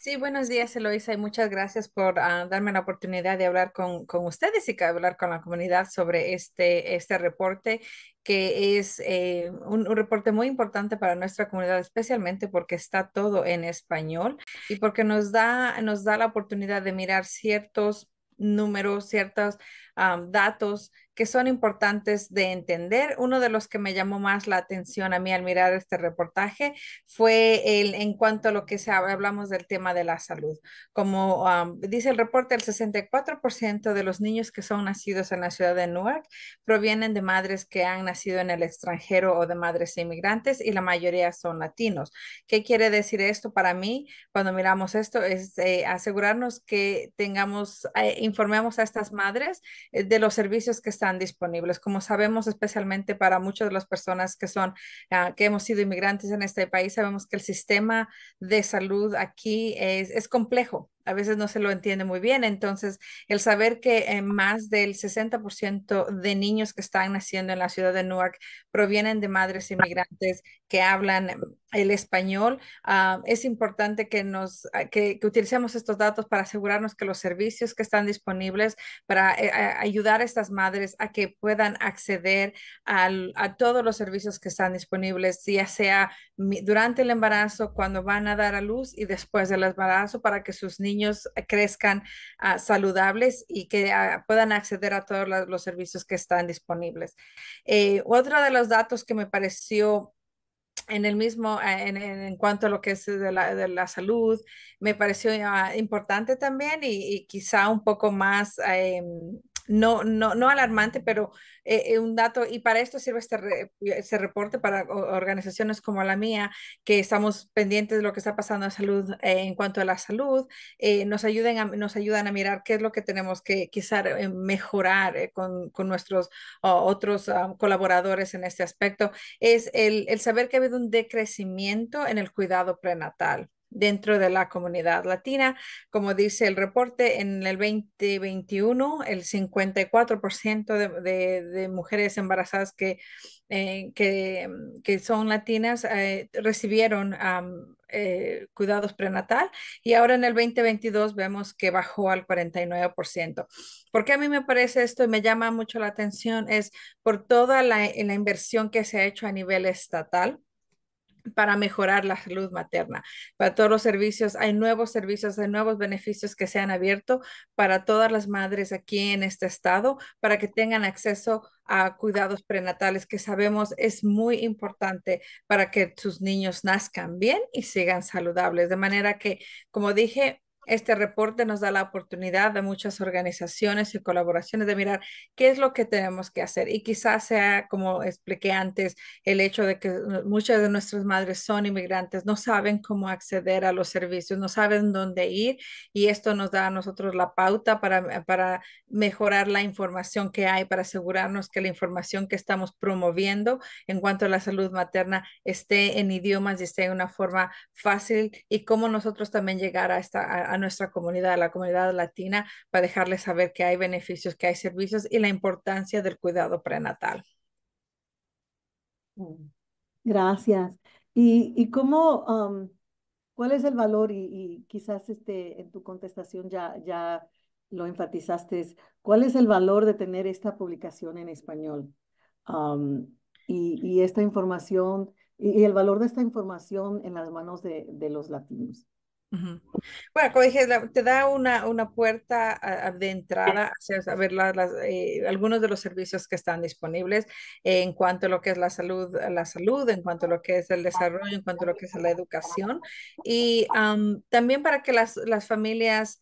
Sí, buenos días, Eloisa, y muchas gracias por ah, darme la oportunidad de hablar con, ustedes y que hablar con la comunidad sobre este, este reporte que es eh, un, reporte muy importante para nuestra comunidad, especialmente porque está todo en español y porque nos da, nos da la oportunidad de mirar ciertos números, ciertas datos que son importantes de entender. Uno de los que me llamó más la atención a mí al mirar este reportaje fue el, en cuanto a lo que se, hablamos del tema de la salud. Como dice el reporte, el 64% de los niños que son nacidos en la ciudad de Newark provienen de madres que han nacido en el extranjero o de madres inmigrantes y la mayoría son latinos. ¿Qué quiere decir esto para mí cuando miramos esto? Es eh, asegurarnos que tengamos, eh, informemos a estas madres eh, de los servicios que están disponibles. Como sabemos, especialmente para muchas de las personas que son, ah, que hemos sido inmigrantes en este país, sabemos que el sistema de salud aquí es, es complejo a veces no se lo entiende muy bien. Entonces, el saber que eh, más del 60% de niños que están naciendo en la ciudad de Newark provienen de madres inmigrantes que hablan el español. Ah, es importante que, nos, ah, utilicemos estos datos para asegurarnos que los servicios que están disponibles para eh, ayudar a estas madres a que puedan acceder a todos los servicios que están disponibles, ya sea durante el embarazo, cuando van a dar a luz y después del embarazo, para que sus niños eh, crezcan ah, saludables y que puedan acceder a todos los servicios que están disponibles. Eh, otro de los datos que me pareció en el mismo, eh, en, en, cuanto a lo que es de la, de la salud, me pareció ah, importante también y, quizá un poco más em, no, no, no alarmante, pero eh, eh, un dato, y para esto sirve este, este, reporte para organizaciones como la mía, que estamos pendientes de lo que está pasando en salud, eh, en cuanto a la salud, nos, nos ayudan a mirar qué es lo que tenemos que quizá mejorar con, con, nuestros otros ah, colaboradores en este aspecto, es el, el saber que ha habido un decrecimiento en el cuidado prenatal dentro de la comunidad latina. Como dice el reporte, en el 2021 el 54% de, mujeres embarazadas que, eh, mm, que, son latinas eh, recibieron eh, cuidados prenatal y ahora en el 2022 vemos que bajó al 49%. ¿Por Porque a mí me parece esto y me llama mucho la atención es por toda la inversión que se ha hecho a nivel estatal para mejorar la salud materna. Para todos los servicios, hay nuevos servicios, hay nuevos beneficios que se han abierto para todas las madres aquí en este estado, para que tengan acceso a cuidados prenatales que sabemos es muy importante para que sus niños nazcan bien y sigan saludables. De manera que, como dije, este reporte nos da la oportunidad de muchas organizaciones y colaboraciones de mirar qué es lo que tenemos que hacer. Y quizás sea, como expliqué antes, el hecho de que muchas de nuestras madres son inmigrantes, no saben cómo acceder a los servicios, no saben dónde ir y esto nos da a nosotros la pauta para, eh, para mejorar la información que hay, para asegurarnos que la información que estamos promoviendo en cuanto a la salud materna esté en idiomas y esté de una forma fácil y cómo nosotros también llegar a, esta, nuestra comunidad, a la comunidad latina, para dejarles saber que hay beneficios, que hay servicios y la importancia del cuidado prenatal. Mm. Gracias. ¿Y, cómo, cuál es el valor? Y, quizás este, en tu contestación ya, ya lo enfatizaste, ¿cuál es el valor de tener esta publicación en español? y, esta información, y, el valor de esta información en las manos de los latinos. Bueno, como dije, te da una, puerta de entrada a ver eh, algunos de los servicios que están disponibles en cuanto a lo que es la salud, la salud, en cuanto a lo que es el desarrollo, en cuanto a lo que es la educación. Y también para que las, las familias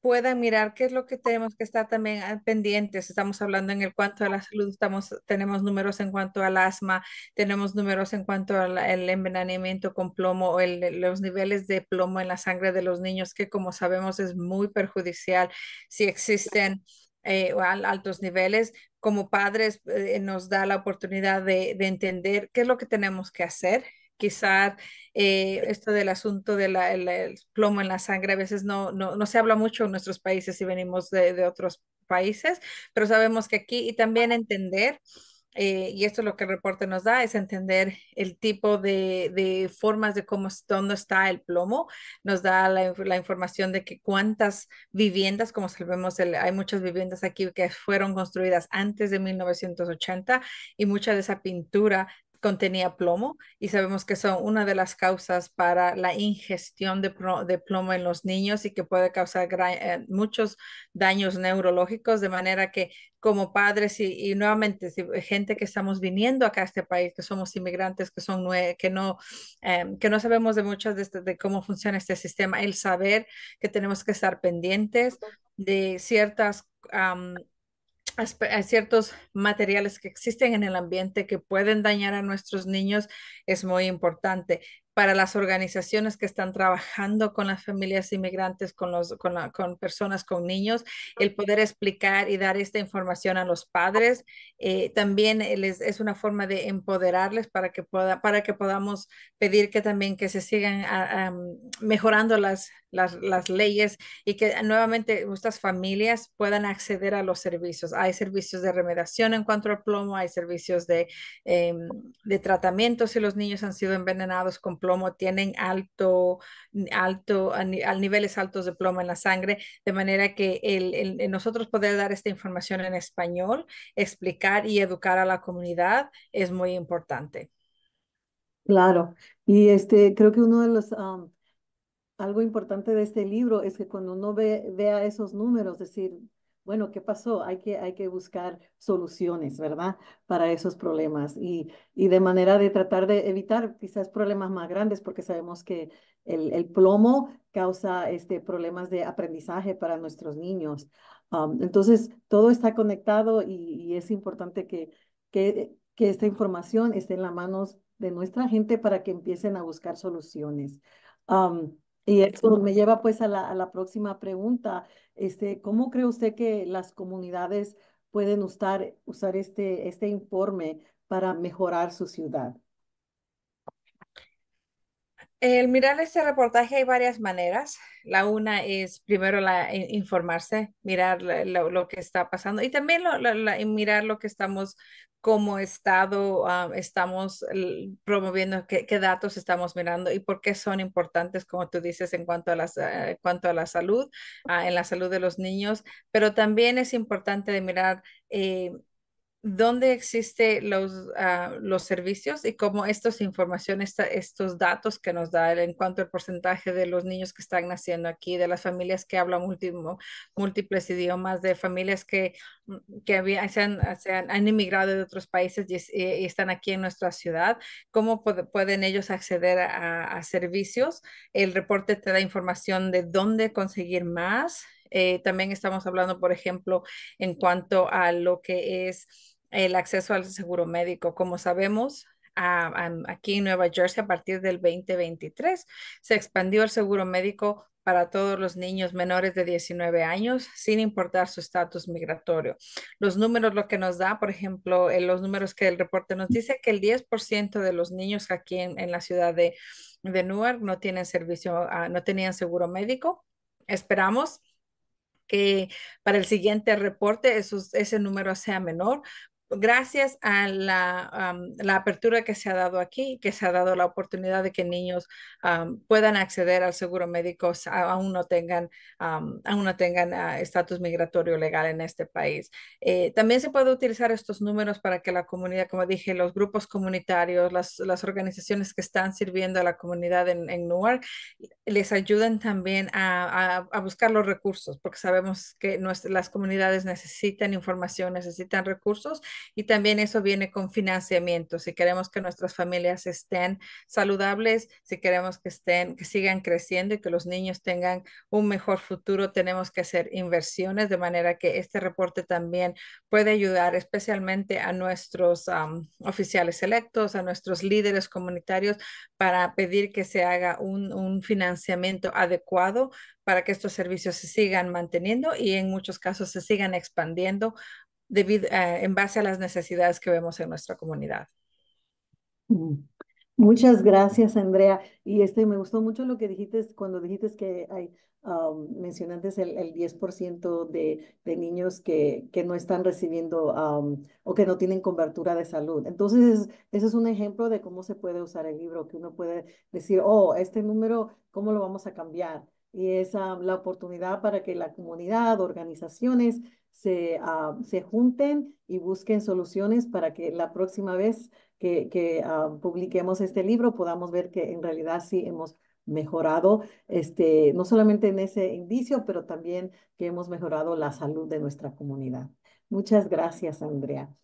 puedan mirar qué es lo que tenemos que estar también ah, pendientes. Estamos hablando en el cuanto a la salud, estamos, tenemos números en cuanto al asma, tenemos números en cuanto al envenenamiento con plomo o los niveles de plomo en la sangre de los niños, que como sabemos es muy perjudicial si existen. Eh, altos niveles, como padres eh, nos da la oportunidad de entender qué es lo que tenemos que hacer quizás eh, esto del asunto del plomo en la sangre, a veces no, no, se habla mucho en nuestros países si venimos de, otros países, pero sabemos que aquí y también entender. Eh, y esto es lo que el reporte nos da, es entender el tipo de, formas de cómo, dónde está el plomo. Nos da la, información de que cuántas viviendas, como sabemos, hay muchas viviendas aquí que fueron construidas antes de 1980 y mucha de esa pintura contenía plomo y sabemos que son una de las causas para la ingestión de, plomo en los niños y que puede causar eh, muchos daños neurológicos, de manera que como padres y, nuevamente gente que estamos viniendo acá a este país, que somos inmigrantes, que, son que, no, em, que no sabemos de muchas este, de, cómo funciona este sistema, el saber que tenemos que estar pendientes de ciertas hay ciertos materiales que existen en el ambiente que pueden dañar a nuestros niños es muy importante para las organizaciones que están trabajando con las familias inmigrantes, con, los, con, con personas con niños, el poder explicar y dar esta información a los padres. Eh, también eh, les, es una forma de empoderarles para que, para que podamos pedir que también que se sigan ah, mejorando las, las, leyes y que nuevamente estas familias puedan acceder a los servicios. Hay servicios de remediación en cuanto al plomo, hay servicios de, em, de tratamiento si los niños han sido envenenados con plomo tienen alto, alto, al niveles altos de plomo en la sangre, de manera que el, nosotros poder dar esta información en español, explicar y educar a la comunidad es muy importante. Claro, y este, creo que uno de los, um, algo importante de este libro es que cuando uno ve, vea esos números, es decir, bueno, ¿qué pasó? Hay que, hay que buscar soluciones, ¿verdad? Para esos problemas y, de manera de tratar de evitar quizás problemas más grandes, porque sabemos que el, plomo causa este, problemas de aprendizaje para nuestros niños. Um, entonces, todo está conectado y, es importante que, que, que esta información esté en las manos de nuestra gente para que empiecen a buscar soluciones. Um, y eso me lleva pues a la, próxima pregunta. Este, ¿Cómo cree usted que las comunidades pueden usar, este, este informe para mejorar su ciudad? El mirar este reportaje hay varias maneras. La una es primero eh, informarse, mirar lo, que está pasando y también mirar lo que estamos como Estado, ah, estamos promoviendo, qué, datos estamos mirando y por qué son importantes, como tú dices, en cuanto a, eh, la salud, ah, en la salud de los niños, pero también es importante de mirar... Eh, dónde existen ah, los, servicios y cómo estas informaciones, estos datos que nos da en cuanto al porcentaje de los niños que están naciendo aquí, de las familias que hablan múltiples idiomas, de familias que, mm, han, emigrado de otros países y, están aquí en nuestra ciudad, cómo pueden ellos acceder a servicios. El reporte te da información de dónde conseguir más eh, también estamos hablando, por ejemplo, en cuanto a lo que es el acceso al seguro médico. Como sabemos, aquí en Nueva Jersey, a partir del 2023, se expandió el seguro médico para todos los niños menores de 19 años, sin importar su estatus migratorio. Los números, lo que nos da, por ejemplo, en eh, los números que el reporte nos dice que el 10% de los niños aquí en, la ciudad de, Newark no tienen servicio, ah, no tenían seguro médico. Esperamos que para el siguiente reporte ese número sea menor, gracias a la, la, apertura que se ha dado aquí, que se ha dado la oportunidad de que niños puedan acceder al seguro médico aún no tengan, aún no tengan ah, estatus migratorio legal en este país. Eh, también se puede utilizar estos números para que la comunidad, como dije, los grupos comunitarios, las, las organizaciones que están sirviendo a la comunidad en, en Newark, les ayuden también a, a, a, buscar los recursos, porque sabemos que nuestras, las comunidades necesitan información, necesitan recursos y también eso viene con financiamiento. Si queremos que nuestras familias estén saludables, si queremos que estén, que sigan creciendo y que los niños tengan un mejor futuro, tenemos que hacer inversiones de manera que este reporte también puede ayudar especialmente a nuestros oficiales electos, a nuestros líderes comunitarios para pedir que se haga un, un financiamiento adecuado para que estos servicios se sigan manteniendo y en muchos casos se sigan expandiendo eh, en base a las necesidades que vemos en nuestra comunidad. Mm. Muchas gracias, Andrea. Y este, me gustó mucho lo que dijiste cuando dijiste que hay, um, mencionantes mencionaste el, 10% de, de, niños que, que no están recibiendo um, o que no tienen cobertura de salud. Entonces, ese es un ejemplo de cómo se puede usar el libro, que uno puede decir, oh, este número, ¿cómo lo vamos a cambiar? Y es la oportunidad para que la comunidad, organizaciones, se, ah, se junten y busquen soluciones para que la próxima vez que, ah, publiquemos este libro podamos ver que en realidad sí hemos mejorado, este, no solamente en ese indicio, pero también que hemos mejorado la salud de nuestra comunidad. Muchas gracias, Andrea.